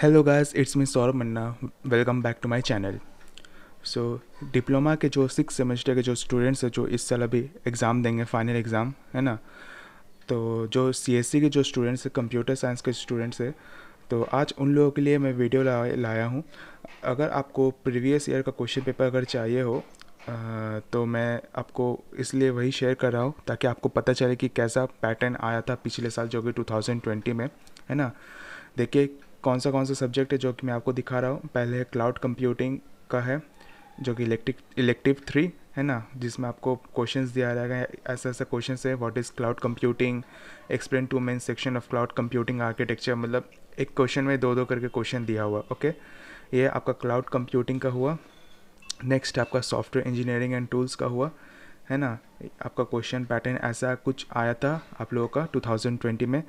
hello guys it's me Saurabh Manna welcome back to my channel so diploma के जो six semester के जो students हैं जो इस साल अभी एग्ज़ाम देंगे फाइनल एग्ज़ाम है ना तो जो सीएससी e के जो स्टूडेंट्स हैं कंप्यूटर साइंस के स्टूडेंट्स हैं तो आज उन लोगों के लिए मैं वीडियो ला, लाया हूँ अगर आपको प्रीवियस ईयर का क्वेश्चन पेपर अगर चाहिए हो आ, तो मैं आपको इसलिए वही शेयर कर रहा हूँ ताकि आपको पता चले कि कैसा पैटर्न आया था पिछले साल जो कि 2020 में है ना देखिए कौन सा कौन सा सब्जेक्ट है जो कि मैं आपको दिखा रहा हूँ पहले है क्लाउड कंप्यूटिंग का है जो कि इलेक्ट्रिक इलेक्टिव थ्री है ना जिसमें आपको क्वेश्चंस दिया जाएगा ऐसा ऐसा क्वेश्चंस है what is cloud computing explain two main section of cloud computing architecture मतलब एक क्वेश्चन में दो दो करके क्वेश्चन दिया हुआ ओके ये आपका क्लाउड कंप्यूटिंग का हुआ नेक्स्ट आपका सॉफ्टवेयर इंजीनियरिंग एंड टूल्स का हुआ है ना आपका क्वेश्चन पैटर्न ऐसा कुछ आया था आप लोगों का 2020 में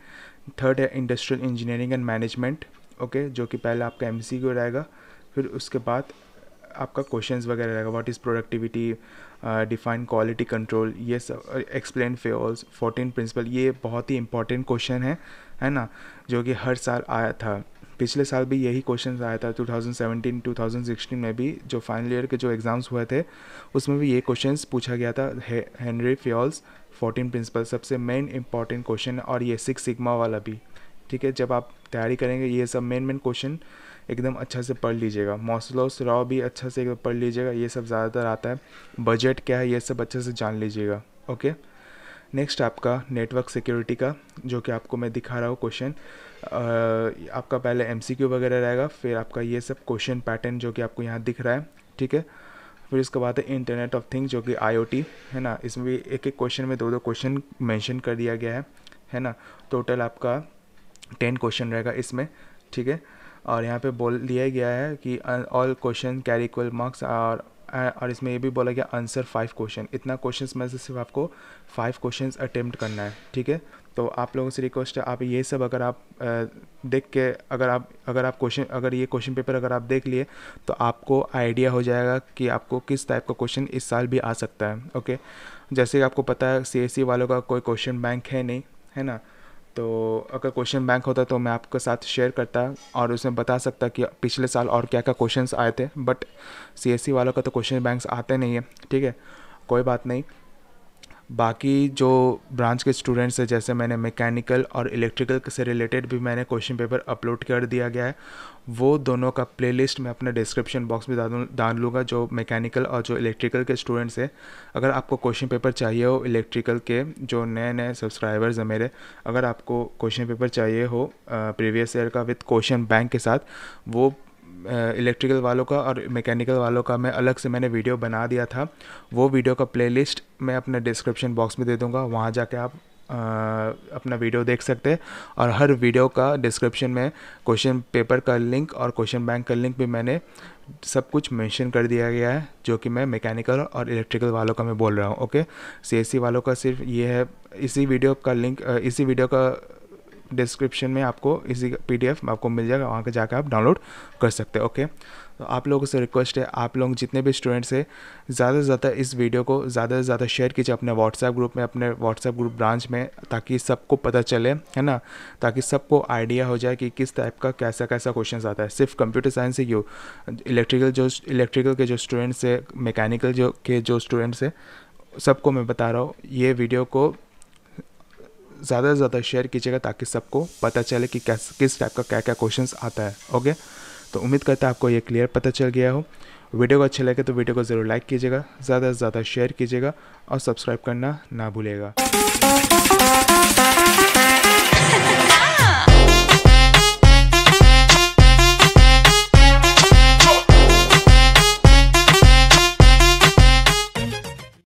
थर्ड है industrial engineering and management okay जो कि पहले आपका एम सी रहेगा फिर उसके बाद आपका क्वेश्चंस वगैरह रहेगा what is productivity define quality control ये सब एक्सप्लेन फेल्स फोर्टीन प्रिंसिपल ये बहुत ही इंपॉर्टेंट क्वेश्चन है है ना जो कि हर साल आया था पिछले साल भी यही क्वेश्चन आया था 2017 2016 में भी जो फाइनल ईयर के जो एग्ज़ाम्स हुए थे उसमें भी ये क्वेश्चन पूछा गया था हेनरी फ्योल्स फोर्टीन प्रिंसिपल सबसे मेन इंपॉर्टेंट क्वेश्चन और ये सिक्स सिग्मा वाला भी ठीक है जब आप तैयारी करेंगे ये सब मेन मेन क्वेश्चन एकदम अच्छा से पढ़ लीजिएगा मौसलोस रॉ भी अच्छा से पढ़ लीजिएगा ये सब ज़्यादातर आता है बजट क्या है ये सब अच्छे से जान लीजिएगा ओके नेक्स्ट आपका नेटवर्क सिक्योरिटी का जो कि आपको मैं दिखा रहा हूँ क्वेश्चन आपका पहले एम वगैरह रहेगा फिर आपका ये सब क्वेश्चन पैटर्न जो कि आपको यहाँ दिख रहा है ठीक है फिर इसके बाद है इंटरनेट ऑफ थिंग्स जो कि आई है ना इसमें भी एक एक क्वेश्चन में दो दो क्वेश्चन मेंशन कर दिया गया है है ना टोटल आपका टेन क्वेश्चन रहेगा इसमें ठीक है और यहाँ पे बोल दिया गया है कि all question carry equal marks और और इसमें ये भी बोला गया आंसर फाइव क्वेश्चन इतना क्वेश्चंस में से सिर्फ आपको फाइव क्वेश्चंस अटेम्प्ट करना है ठीक है तो आप लोगों से रिक्वेस्ट है आप ये सब अगर आप देख के अगर आप अगर आप क्वेश्चन अगर ये क्वेश्चन पेपर अगर आप देख लिए तो आपको आइडिया हो जाएगा कि आपको किस टाइप का क्वेश्चन इस साल भी आ सकता है ओके जैसे आपको पता है सी e वालों का कोई क्वेश्चन बैंक है नहीं है ना तो अगर क्वेश्चन बैंक होता तो मैं आपके साथ शेयर करता और उसमें बता सकता कि पिछले साल और क्या क्या क्वेश्चन आए थे बट सी e वालों का तो क्वेश्चन बैंक आते नहीं है ठीक है कोई बात नहीं बाकी जो ब्रांच के स्टूडेंट्स हैं जैसे मैंने मैकेनिकल और इलेक्ट्रिकल से रिलेटेड भी मैंने क्वेश्चन पेपर अपलोड कर दिया गया है वो दोनों का प्लेलिस्ट मैं अपने डिस्क्रिप्शन बॉक्स में डाल लूँगा जो मैकेनिकल और जो इलेक्ट्रिकल के स्टूडेंट्स हैं अगर आपको क्वेश्चन पेपर चाहिए हो इलेक्ट्रिकल के जो नए नए सब्सक्राइबर्स हैं मेरे अगर आपको क्वेश्चन पेपर चाहिए हो प्रीवियस ईयर का विथ क्वेश्चन बैंक के साथ वो इलेक्ट्रिकल वालों का और मैकेनिकल वालों का मैं अलग से मैंने वीडियो बना दिया था वो वीडियो का प्लेलिस्ट मैं अपने डिस्क्रिप्शन बॉक्स में दे दूँगा वहाँ जाके आप आ, अपना वीडियो देख सकते हैं और हर वीडियो का डिस्क्रिप्शन में क्वेश्चन पेपर का लिंक और क्वेश्चन बैंक का लिंक भी मैंने सब कुछ मेंशन कर दिया गया है जो कि मैं मैकेनिकल और इलेक्ट्रिकल वालों का मैं बोल रहा हूँ ओके सीएससी e वालों का सिर्फ ये है इसी वीडियो का लिंक इसी वीडियो का डिस्क्रिप्शन में आपको इसी पी डी आपको मिल जाएगा वहाँ पर जाकर आप डाउनलोड कर सकते हैं ओके तो आप लोगों से रिक्वेस्ट है आप लोग जितने भी स्टूडेंट्स हैं ज़्यादा से ज़्यादा इस वीडियो को ज़्यादा से ज़्यादा शेयर कीजिए अपने व्हाट्सएप ग्रुप में अपने व्हाट्सएप ग्रुप ब्रांच में ताकि सबको पता चले है ना ताकि सबको आइडिया हो जाए कि किस टाइप का कैसा कैसा क्वेश्चन आता है सिर्फ कंप्यूटर साइंस से क्यों इलेक्ट्रिकल जो इलेक्ट्रिकल के जो स्टूडेंट्स है मैकेनिकल जो के जो स्टूडेंट्स है सबको मैं बता रहा हूँ ये वीडियो को ज़्यादा से ज़्यादा शेयर कीजिएगा ताकि सबको पता चले कि कैस किस टाइप का क्या क्या क्वेश्चन आता है ओके तो उम्मीद करता है आपको ये क्लियर पता चल गया हो वीडियो को अच्छे लगे तो वीडियो को ज़रूर लाइक कीजिएगा ज़्यादा से ज़्यादा शेयर कीजिएगा और सब्सक्राइब करना ना भूलेगा